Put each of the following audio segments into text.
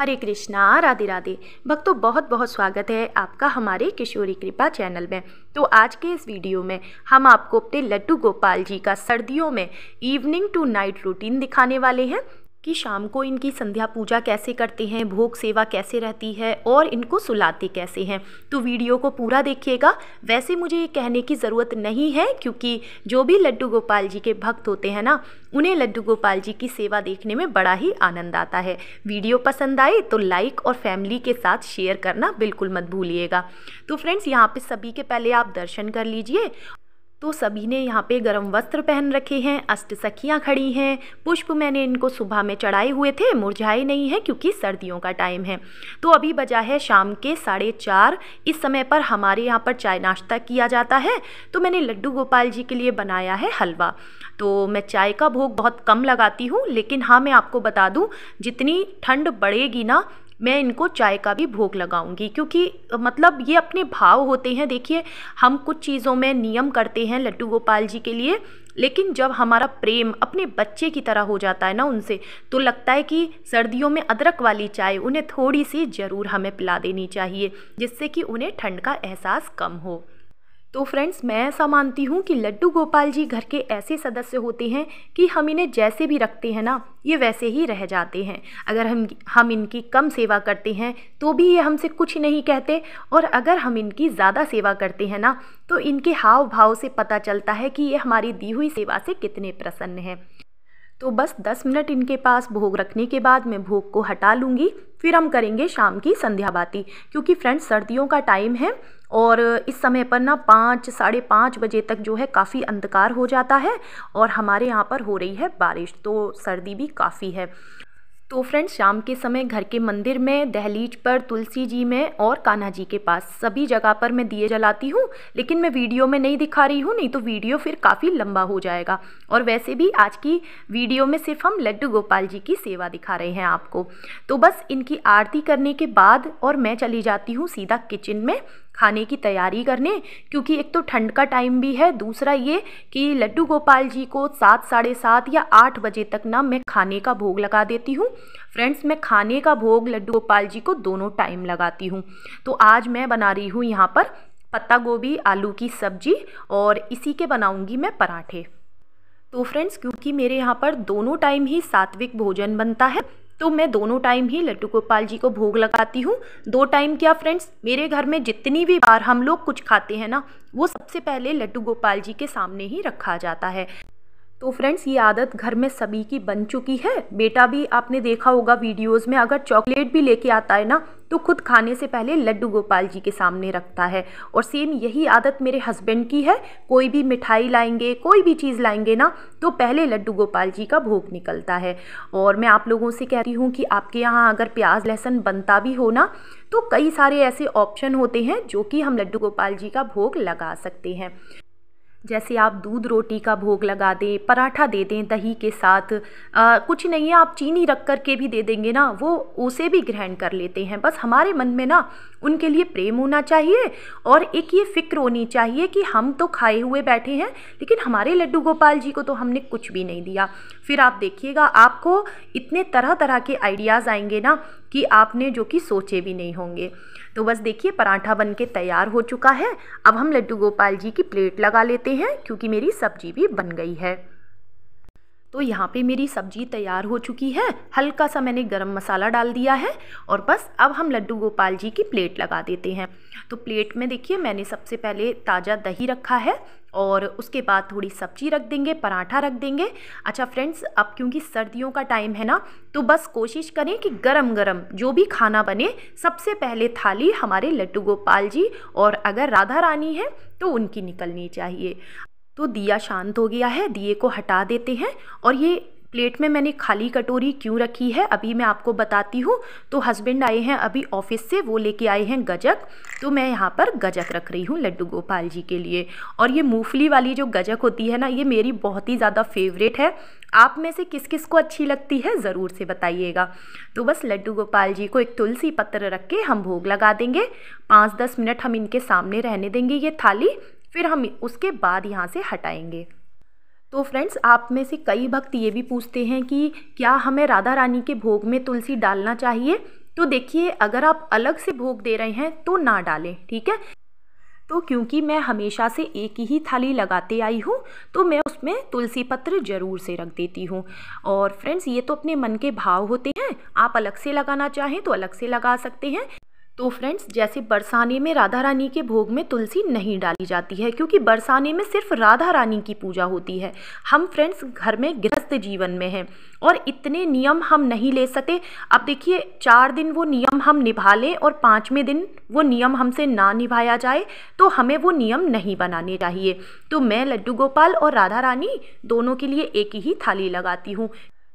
हरे कृष्णा राधे राधे भक्तों बहुत बहुत स्वागत है आपका हमारे किशोरी कृपा चैनल में तो आज के इस वीडियो में हम आपको अपने लड्डू गोपाल जी का सर्दियों में इवनिंग टू नाइट रूटीन दिखाने वाले हैं कि शाम को इनकी संध्या पूजा कैसे करते हैं भोग सेवा कैसे रहती है और इनको सुलाते कैसे हैं तो वीडियो को पूरा देखिएगा वैसे मुझे ये कहने की ज़रूरत नहीं है क्योंकि जो भी लड्डू गोपाल जी के भक्त होते हैं ना उन्हें लड्डू गोपाल जी की सेवा देखने में बड़ा ही आनंद आता है वीडियो पसंद आए तो लाइक और फैमिली के साथ शेयर करना बिल्कुल मत भूलिएगा तो फ्रेंड्स यहाँ पर सभी के पहले आप दर्शन कर लीजिए तो सभी ने यहाँ पे गर्म वस्त्र पहन रखे हैं अष्ट सखियाँ खड़ी हैं पुष्प मैंने इनको सुबह में चढ़ाए हुए थे मुरझाए नहीं हैं क्योंकि सर्दियों का टाइम है तो अभी बजा है शाम के साढ़े चार इस समय पर हमारे यहाँ पर चाय नाश्ता किया जाता है तो मैंने लड्डू गोपाल जी के लिए बनाया है हलवा तो मैं चाय का भोग बहुत कम लगाती हूँ लेकिन हाँ मैं आपको बता दूँ जितनी ठंड बढ़ेगी ना मैं इनको चाय का भी भोग लगाऊंगी क्योंकि मतलब ये अपने भाव होते हैं देखिए हम कुछ चीज़ों में नियम करते हैं लड्डू गोपाल जी के लिए लेकिन जब हमारा प्रेम अपने बच्चे की तरह हो जाता है ना उनसे तो लगता है कि सर्दियों में अदरक वाली चाय उन्हें थोड़ी सी ज़रूर हमें पिला देनी चाहिए जिससे कि उन्हें ठंड का एहसास कम हो तो फ्रेंड्स मैं ऐसा मानती हूँ कि लड्डू गोपाल जी घर के ऐसे सदस्य होते हैं कि हम इन्हें जैसे भी रखते हैं ना ये वैसे ही रह जाते हैं अगर हम हम इनकी कम सेवा करते हैं तो भी ये हमसे कुछ नहीं कहते और अगर हम इनकी ज़्यादा सेवा करते हैं ना तो इनके हाव भाव से पता चलता है कि ये हमारी दी हुई सेवा से कितने प्रसन्न हैं तो बस दस मिनट इनके पास भोग रखने के बाद मैं भोग को हटा लूँगी फिर हम करेंगे शाम की संध्या बाती क्योंकि फ्रेंड्स सर्दियों का टाइम है और इस समय पर ना पाँच साढ़े पाँच बजे तक जो है काफ़ी अंधकार हो जाता है और हमारे यहाँ पर हो रही है बारिश तो सर्दी भी काफ़ी है तो फ्रेंड्स शाम के समय घर के मंदिर में दहलीज पर तुलसी जी में और कान्हा जी के पास सभी जगह पर मैं दिए जलाती हूँ लेकिन मैं वीडियो में नहीं दिखा रही हूँ नहीं तो वीडियो फिर काफ़ी लंबा हो जाएगा और वैसे भी आज की वीडियो में सिर्फ हम लड्डू गोपाल जी की सेवा दिखा रहे हैं आपको तो बस इनकी आरती करने के बाद और मैं चली जाती हूँ सीधा किचन में खाने की तैयारी करने क्योंकि एक तो ठंड का टाइम भी है दूसरा ये कि लड्डू गोपाल जी को सात साढ़े सात या आठ बजे तक ना मैं खाने का भोग लगा देती हूँ फ्रेंड्स मैं खाने का भोग लड्डू गोपाल जी को दोनों टाइम लगाती हूँ तो आज मैं बना रही हूँ यहाँ पर पत्ता गोभी आलू की सब्जी और इसी के बनाऊँगी मैं पराठे तो फ्रेंड्स क्योंकि मेरे यहाँ पर दोनों टाइम ही सात्विक भोजन बनता है तो मैं दोनों टाइम ही लड्डू गोपाल जी को भोग लगाती हूँ दो टाइम क्या फ्रेंड्स मेरे घर में जितनी भी बार हम लोग कुछ खाते हैं ना वो सबसे पहले लड्डू गोपाल जी के सामने ही रखा जाता है तो फ्रेंड्स ये आदत घर में सभी की बन चुकी है बेटा भी आपने देखा होगा वीडियोस में अगर चॉकलेट भी लेके आता है ना तो खुद खाने से पहले लड्डू गोपाल जी के सामने रखता है और सेम यही आदत मेरे हस्बैंड की है कोई भी मिठाई लाएंगे कोई भी चीज़ लाएंगे ना तो पहले लड्डू गोपाल जी का भोग निकलता है और मैं आप लोगों से कह रही हूँ कि आपके यहाँ अगर प्याज लहसुन बनता भी हो ना तो कई सारे ऐसे ऑप्शन होते हैं जो कि हम लड्डू गोपाल जी का भोग लगा सकते हैं जैसे आप दूध रोटी का भोग लगा दें पराठा दे दें दही के साथ आ, कुछ नहीं है आप चीनी रख कर के भी दे देंगे ना वो उसे भी ग्रहण कर लेते हैं बस हमारे मन में ना उनके लिए प्रेम होना चाहिए और एक ये फ़िक्र होनी चाहिए कि हम तो खाए हुए बैठे हैं लेकिन हमारे लड्डू गोपाल जी को तो हमने कुछ भी नहीं दिया फिर आप देखिएगा आपको इतने तरह तरह के आइडियाज़ आएंगे ना कि आपने जो कि सोचे भी नहीं होंगे तो बस देखिए पराठा बन के तैयार हो चुका है अब हम लड्डू गोपाल जी की प्लेट लगा लेते हैं क्योंकि मेरी सब्जी भी बन गई है तो यहाँ पे मेरी सब्जी तैयार हो चुकी है हल्का सा मैंने गरम मसाला डाल दिया है और बस अब हम लड्डू गोपाल जी की प्लेट लगा देते हैं तो प्लेट में देखिए मैंने सबसे पहले ताज़ा दही रखा है और उसके बाद थोड़ी सब्जी रख देंगे पराठा रख देंगे अच्छा फ्रेंड्स अब क्योंकि सर्दियों का टाइम है ना तो बस कोशिश करें कि गरम गरम जो भी खाना बने सबसे पहले थाली हमारे लड्डू गोपाल जी और अगर राधा रानी है तो उनकी निकलनी चाहिए तो दिया शांत हो गया है दिए को हटा देते हैं और ये प्लेट में मैंने खाली कटोरी क्यों रखी है अभी मैं आपको बताती हूँ तो हस्बैंड आए हैं अभी ऑफिस से वो लेके आए हैं गजक तो मैं यहाँ पर गजक रख रही हूँ लड्डू गोपाल जी के लिए और ये मूंगफली वाली जो गजक होती है ना ये मेरी बहुत ही ज़्यादा फेवरेट है आप में से किस किस को अच्छी लगती है ज़रूर से बताइएगा तो बस लड्डू गोपाल जी को एक तुलसी पत्र रख के हम भोग लगा देंगे पाँच दस मिनट हम इनके सामने रहने देंगे ये थाली फिर हम उसके बाद यहाँ से हटाएंगे तो फ्रेंड्स आप में से कई भक्त ये भी पूछते हैं कि क्या हमें राधा रानी के भोग में तुलसी डालना चाहिए तो देखिए अगर आप अलग से भोग दे रहे हैं तो ना डालें ठीक है तो क्योंकि मैं हमेशा से एक ही थाली लगाते आई हूँ तो मैं उसमें तुलसी पत्र ज़रूर से रख देती हूँ और फ्रेंड्स ये तो अपने मन के भाव होते हैं आप अलग से लगाना चाहें तो अलग से लगा सकते हैं तो फ्रेंड्स जैसे बरसाने में राधा रानी के भोग में तुलसी नहीं डाली जाती है क्योंकि बरसाने में सिर्फ राधा रानी की पूजा होती है हम फ्रेंड्स घर में गृहस्थ जीवन में हैं और इतने नियम हम नहीं ले सकते अब देखिए चार दिन वो नियम हम निभा लें और पाँचवें दिन वो नियम हमसे ना निभाया जाए तो हमें वो नियम नहीं बनाने चाहिए तो मैं लड्डू गोपाल और राधा रानी दोनों के लिए एक ही थाली लगाती हूँ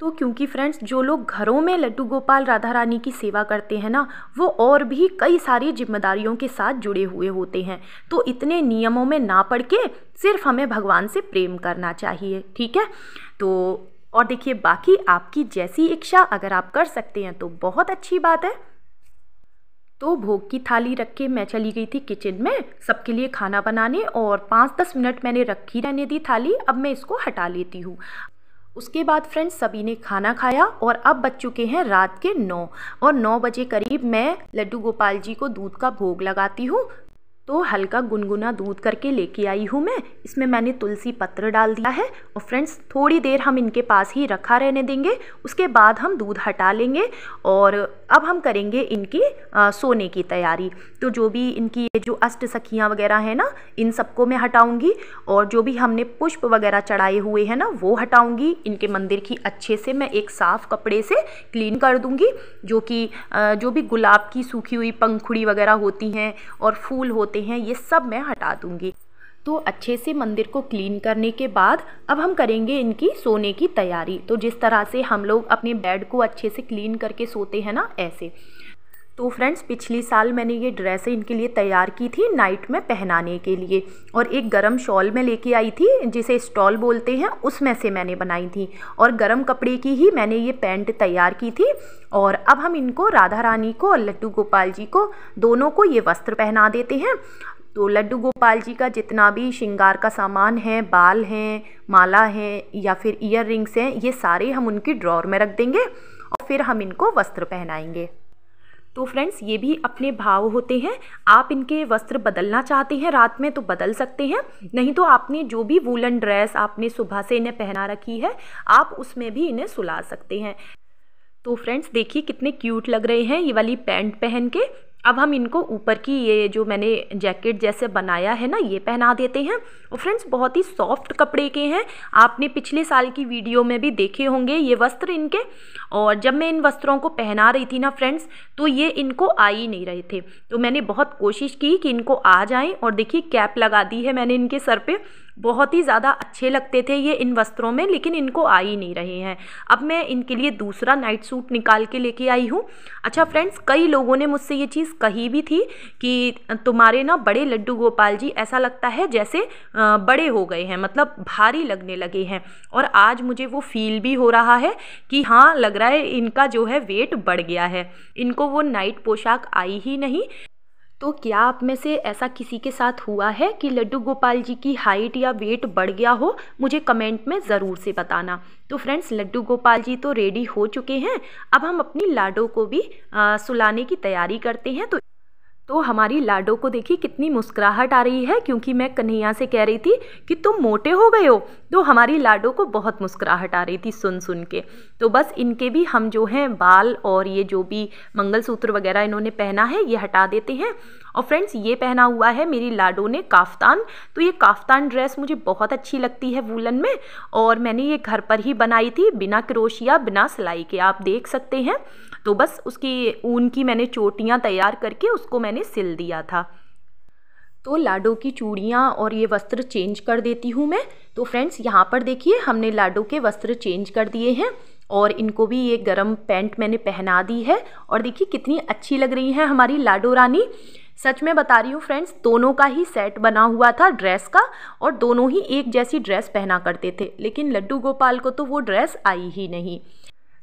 तो क्योंकि फ्रेंड्स जो लोग घरों में लड्डू गोपाल राधा रानी की सेवा करते हैं ना वो और भी कई सारी जिम्मेदारियों के साथ जुड़े हुए होते हैं तो इतने नियमों में ना पढ़ के सिर्फ हमें भगवान से प्रेम करना चाहिए ठीक है तो और देखिए बाकी आपकी जैसी इच्छा अगर आप कर सकते हैं तो बहुत अच्छी बात है तो भोग की थाली रख के मैं चली गई थी किचन में सबके लिए खाना बनाने और पाँच दस मिनट मैंने रखी रहने दी थाली अब मैं इसको हटा लेती हूँ उसके बाद फ्रेंड्स सभी ने खाना खाया और अब बज चुके हैं रात के नौ और नौ बजे करीब मैं लड्डू गोपाल जी को दूध का भोग लगाती हूँ तो हल्का गुनगुना दूध करके लेके आई हूँ मैं इसमें मैंने तुलसी पत्र डाल दिया है और फ्रेंड्स थोड़ी देर हम इनके पास ही रखा रहने देंगे उसके बाद हम दूध हटा लेंगे और अब हम करेंगे इनकी आ, सोने की तैयारी तो जो भी इनकी ये जो अष्ट सखियाँ वगैरह हैं ना इन सबको मैं हटाऊंगी और जो भी हमने पुष्प वगैरह चढ़ाए हुए हैं ना वो हटाऊंगी इनके मंदिर की अच्छे से मैं एक साफ़ कपड़े से क्लीन कर दूँगी जो कि जो भी गुलाब की सूखी हुई पंखुड़ी वगैरह होती हैं और फूल होते हैं ये सब मैं हटा दूँगी तो अच्छे से मंदिर को क्लीन करने के बाद अब हम करेंगे इनकी सोने की तैयारी तो जिस तरह से हम लोग अपने बेड को अच्छे से क्लीन करके सोते हैं ना ऐसे तो फ्रेंड्स पिछले साल मैंने ये ड्रेस इनके लिए तैयार की थी नाइट में पहनाने के लिए और एक गरम शॉल में लेके आई थी जिसे स्टॉल बोलते हैं उसमें से मैंने बनाई थी और गरम कपड़े की ही मैंने ये पैंट तैयार की थी और अब हम इनको राधा रानी को और लड्डू गोपाल जी को दोनों को ये वस्त्र पहना देते हैं तो लड्डू गोपाल जी का जितना भी श्रृंगार का सामान है बाल हैं माला हैं या फिर ईयर रिंग्स हैं ये सारे हम उनकी ड्रॉर में रख देंगे और फिर हम इनको वस्त्र पहनाएंगे तो फ्रेंड्स ये भी अपने भाव होते हैं आप इनके वस्त्र बदलना चाहते हैं रात में तो बदल सकते हैं नहीं तो आपने जो भी वूलन ड्रेस आपने सुबह से इन्हें पहना रखी है आप उसमें भी इन्हें सुला सकते हैं तो फ्रेंड्स देखिए कितने क्यूट लग रहे हैं ये वाली पैंट पहन के अब हम इनको ऊपर की ये जो मैंने जैकेट जैसे बनाया है ना ये पहना देते हैं और फ्रेंड्स बहुत ही सॉफ्ट कपड़े के हैं आपने पिछले साल की वीडियो में भी देखे होंगे ये वस्त्र इनके और जब मैं इन वस्त्रों को पहना रही थी ना फ्रेंड्स तो ये इनको आ ही नहीं रहे थे तो मैंने बहुत कोशिश की कि इनको आ जाएँ और देखिए कैप लगा दी है मैंने इनके सर पर बहुत ही ज़्यादा अच्छे लगते थे ये इन वस्त्रों में लेकिन इनको आ ही नहीं रहे हैं अब मैं इनके लिए दूसरा नाइट सूट निकाल के लेके आई हूँ अच्छा फ्रेंड्स कई लोगों ने मुझसे ये चीज़ कही भी थी कि तुम्हारे ना बड़े लड्डू गोपाल जी ऐसा लगता है जैसे बड़े हो गए हैं मतलब भारी लगने लगे हैं और आज मुझे वो फील भी हो रहा है कि हाँ लग रहा है इनका जो है वेट बढ़ गया है इनको वो नाइट पोशाक आई ही नहीं तो क्या आप में से ऐसा किसी के साथ हुआ है कि लड्डू गोपाल जी की हाइट या वेट बढ़ गया हो मुझे कमेंट में ज़रूर से बताना तो फ्रेंड्स लड्डू गोपाल जी तो रेडी हो चुके हैं अब हम अपनी लाडो को भी आ, सुलाने की तैयारी करते हैं तो तो हमारी लाडो को देखिए कितनी मुस्कुराहट आ रही है क्योंकि मैं कन्हैया से कह रही थी कि तुम मोटे हो गए हो तो हमारी लाडो को बहुत मुस्कुराहट आ रही थी सुन सुन के तो बस इनके भी हम जो हैं बाल और ये जो भी मंगलसूत्र वगैरह इन्होंने पहना है ये हटा देते हैं और फ्रेंड्स ये पहना हुआ है मेरी लाडो ने काफ्तान तो ये काफ्तान ड्रेस मुझे बहुत अच्छी लगती है वूलन में और मैंने ये घर पर ही बनाई थी बिना क्रोशिया बिना सिलाई के आप देख सकते हैं तो बस उसकी ऊन की मैंने चोटियाँ तैयार करके उसको मैंने सिल दिया था तो लाडो की चूड़ियाँ और ये वस्त्र चेंज कर देती हूँ मैं तो फ्रेंड्स यहाँ पर देखिए हमने लाडो के वस्त्र चेंज कर दिए हैं और इनको भी ये गरम पैंट मैंने पहना दी है और देखिए कितनी अच्छी लग रही हैं हमारी लाडो रानी सच में बता रही हूँ फ्रेंड्स दोनों का ही सेट बना हुआ था ड्रेस का और दोनों ही एक जैसी ड्रेस पहना करते थे लेकिन लड्डू गोपाल को तो वो ड्रेस आई ही नहीं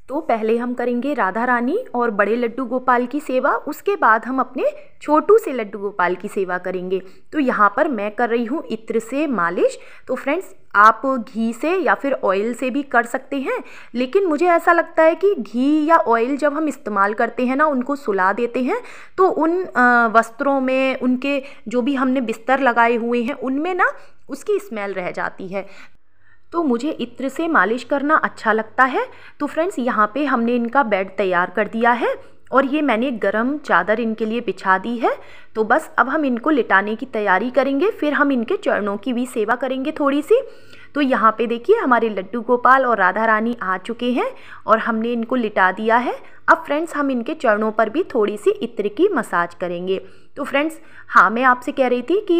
तो पहले हम करेंगे राधा रानी और बड़े लड्डू गोपाल की सेवा उसके बाद हम अपने छोटू से लड्डू गोपाल की सेवा करेंगे तो यहाँ पर मैं कर रही हूँ इत्र से मालिश तो फ्रेंड्स आप घी से या फिर ऑयल से भी कर सकते हैं लेकिन मुझे ऐसा लगता है कि घी या ऑयल जब हम इस्तेमाल करते हैं ना उनको सुला देते हैं तो उन वस्त्रों में उनके जो भी हमने बिस्तर लगाए हुए हैं उनमें ना उसकी स्मेल रह जाती है तो मुझे इत्र से मालिश करना अच्छा लगता है तो फ्रेंड्स यहाँ पे हमने इनका बेड तैयार कर दिया है और ये मैंने गरम चादर इनके लिए बिछा दी है तो बस अब हम इनको लिटाने की तैयारी करेंगे फिर हम इनके चरणों की भी सेवा करेंगे थोड़ी सी तो यहाँ पे देखिए हमारे लड्डू गोपाल और राधा रानी आ चुके हैं और हमने इनको लिटा दिया है अब फ्रेंड्स हम इनके चरणों पर भी थोड़ी सी इत्र की मसाज करेंगे तो फ्रेंड्स हाँ मैं आपसे कह रही थी कि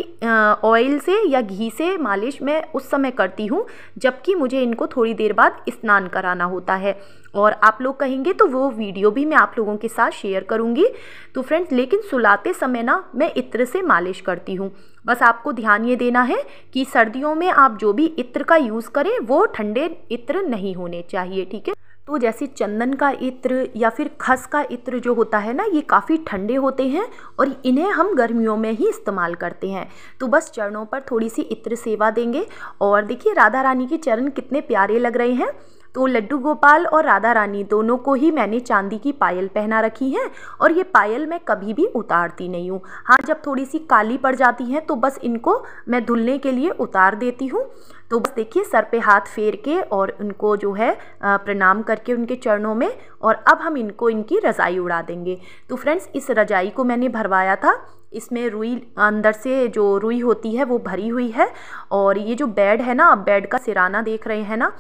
ऑयल से या घी से मालिश मैं उस समय करती हूँ जबकि मुझे इनको थोड़ी देर बाद स्नान कराना होता है और आप लोग कहेंगे तो वो वीडियो भी मैं आप लोगों के साथ शेयर करूँगी तो फ्रेंड्स लेकिन सुलाते समय ना मैं इत्र से मालिश करती हूँ बस आपको ध्यान ये देना है कि सर्दियों में आप जो भी इत्र का यूज़ करें वो ठंडे इत्र नहीं होने चाहिए ठीक है तो जैसे चंदन का इत्र या फिर खस का इत्र जो होता है ना ये काफ़ी ठंडे होते हैं और इन्हें हम गर्मियों में ही इस्तेमाल करते हैं तो बस चरणों पर थोड़ी सी इत्र सेवा देंगे और देखिए राधा रानी के चरण कितने प्यारे लग रहे हैं तो लड्डू गोपाल और राधा रानी दोनों को ही मैंने चांदी की पायल पहना रखी है और ये पायल मैं कभी भी उतारती नहीं हूँ हाँ जब थोड़ी सी काली पड़ जाती है तो बस इनको मैं धुलने के लिए उतार देती हूँ तो बस देखिए सर पे हाथ फेर के और उनको जो है प्रणाम करके उनके चरणों में और अब हम इनको इनकी रज़ाई उड़ा देंगे तो फ्रेंड्स इस रज़ाई को मैंने भरवाया था इसमें रुई अंदर से जो रुई होती है वो भरी हुई है और ये जो बेड है ना आप बेड का सिराना देख रहे हैं ना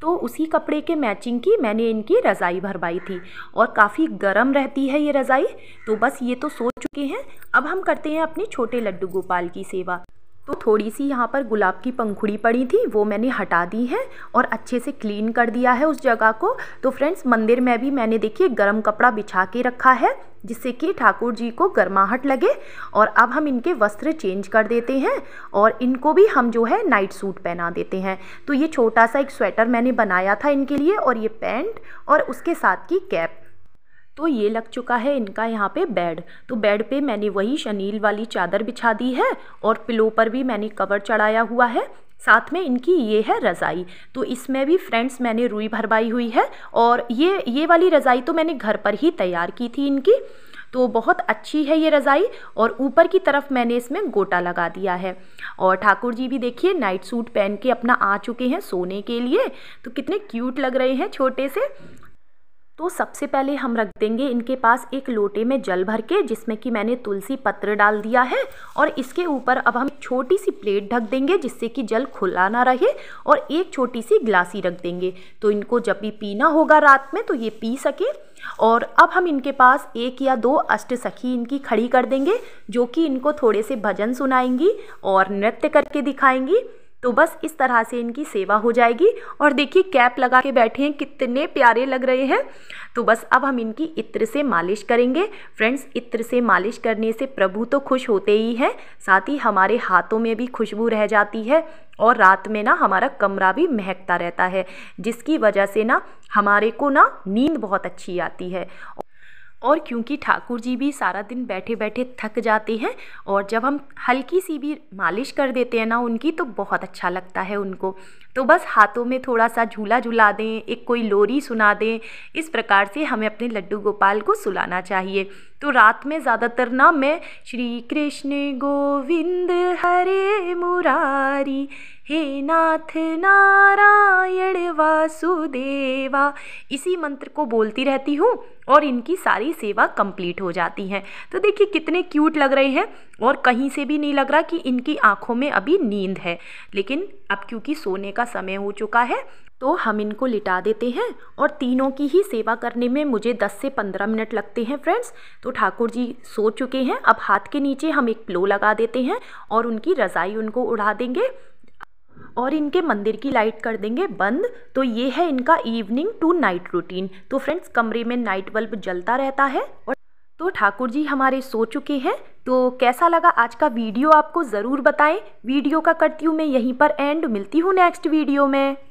तो उसी कपड़े के मैचिंग की मैंने इनकी रज़ाई भरवाई थी और काफ़ी गर्म रहती है ये रज़ाई तो बस ये तो सो चुके हैं अब हम करते हैं अपने छोटे लड्डू गोपाल की सेवा तो थोड़ी सी यहाँ पर गुलाब की पंखुड़ी पड़ी थी वो मैंने हटा दी है और अच्छे से क्लीन कर दिया है उस जगह को तो फ्रेंड्स मंदिर में भी मैंने देखिए गर्म कपड़ा बिछा के रखा है जिससे कि ठाकुर जी को गर्माहट लगे और अब हम इनके वस्त्र चेंज कर देते हैं और इनको भी हम जो है नाइट सूट पहना देते हैं तो ये छोटा सा एक स्वेटर मैंने बनाया था इनके लिए और ये पैंट और उसके साथ की कैप तो ये लग चुका है इनका यहाँ पे बेड तो बेड पे मैंने वही शनील वाली चादर बिछा दी है और पिलो पर भी मैंने कवर चढ़ाया हुआ है साथ में इनकी ये है रज़ाई तो इसमें भी फ्रेंड्स मैंने रुई भरवाई हुई है और ये ये वाली रज़ाई तो मैंने घर पर ही तैयार की थी इनकी तो बहुत अच्छी है ये रज़ाई और ऊपर की तरफ मैंने इसमें गोटा लगा दिया है और ठाकुर जी भी देखिए नाइट सूट पहन के अपना आ चुके हैं सोने के लिए तो कितने क्यूट लग रहे हैं छोटे से तो सबसे पहले हम रख देंगे इनके पास एक लोटे में जल भर के जिसमें कि मैंने तुलसी पत्र डाल दिया है और इसके ऊपर अब हम छोटी सी प्लेट ढक देंगे जिससे कि जल खुला ना रहे और एक छोटी सी ग्लासी रख देंगे तो इनको जब भी पीना होगा रात में तो ये पी सके और अब हम इनके पास एक या दो अष्ट सखी इनकी खड़ी कर देंगे जो कि इनको थोड़े से भजन सुनाएंगी और नृत्य करके दिखाएंगी तो बस इस तरह से इनकी सेवा हो जाएगी और देखिए कैप लगा के बैठे हैं कितने प्यारे लग रहे हैं तो बस अब हम इनकी इत्र से मालिश करेंगे फ्रेंड्स इत्र से मालिश करने से प्रभु तो खुश होते ही हैं साथ ही हमारे हाथों में भी खुशबू रह जाती है और रात में ना हमारा कमरा भी महकता रहता है जिसकी वजह से ना हमारे को ना नींद बहुत अच्छी आती है और क्योंकि ठाकुर जी भी सारा दिन बैठे बैठे थक जाते हैं और जब हम हल्की सी भी मालिश कर देते हैं ना उनकी तो बहुत अच्छा लगता है उनको तो बस हाथों में थोड़ा सा झूला झुला दें एक कोई लोरी सुना दें इस प्रकार से हमें अपने लड्डू गोपाल को सुलाना चाहिए तो रात में ज़्यादातर ना मैं श्री कृष्ण गोविंद हरे मुरारी हे नाथ नारायण वासुदेवा इसी मंत्र को बोलती रहती हूँ और इनकी सारी सेवा कंप्लीट हो जाती है तो देखिए कितने क्यूट लग रहे हैं और कहीं से भी नहीं लग रहा कि इनकी आंखों में अभी नींद है लेकिन अब क्योंकि सोने का का समय हो चुका है तो हम इनको लिटा देते हैं और तीनों की ही सेवा करने में मुझे 10 से 15 मिनट लगते हैं फ्रेंड्स तो ठाकुर जी सो चुके हैं अब हाथ के नीचे हम एक प्लो लगा देते हैं और उनकी रज़ाई उनको उड़ा देंगे और इनके मंदिर की लाइट कर देंगे बंद तो ये है इनका इवनिंग टू नाइट रूटीन तो फ्रेंड्स कमरे में नाइट बल्ब जलता रहता है और तो ठाकुर जी हमारे सो चुके हैं तो कैसा लगा आज का वीडियो आपको ज़रूर बताएं वीडियो का करती हूँ मैं यहीं पर एंड मिलती हूँ नेक्स्ट वीडियो में